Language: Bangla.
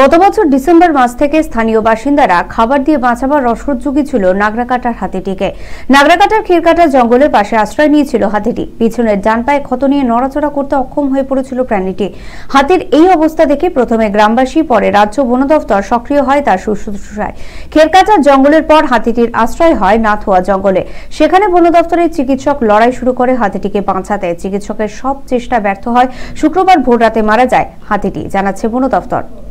গত বছর ডিসেম্বর মাস থেকে স্থানীয় বাসিন্দারা খাবার দিয়ে বাঁচাবার রসদ ঝুঁকি ছিল নাগরাকাটার হাতিটিকে নাগরাকাটার ক্ষীরকাটার জঙ্গলের পাশে আশ্রয় নিয়েছিল হাতিটি পিছনের ডান পায়ে ক্ষত নিয়ে নড়াচড়া করতে অক্ষম হয়ে পড়েছিল প্রাণীটি হাতির এই অবস্থা দেখে প্রথমে গ্রামবাসী পরে রাজ্য বন দফতর সক্রিয় হয় তার শুশ্রূষায় ক্ষীরকাটার জঙ্গলের পর হাতিটির আশ্রয় হয় নাথুয়া জঙ্গলে সেখানে বন দফতরের চিকিৎসক লড়াই শুরু করে হাতিটিকে বাঁচাতে চিকিৎসকের সব চেষ্টা ব্যর্থ হয় শুক্রবার ভোররাতে মারা যায় হাতিটি জানাচ্ছে বন দফতর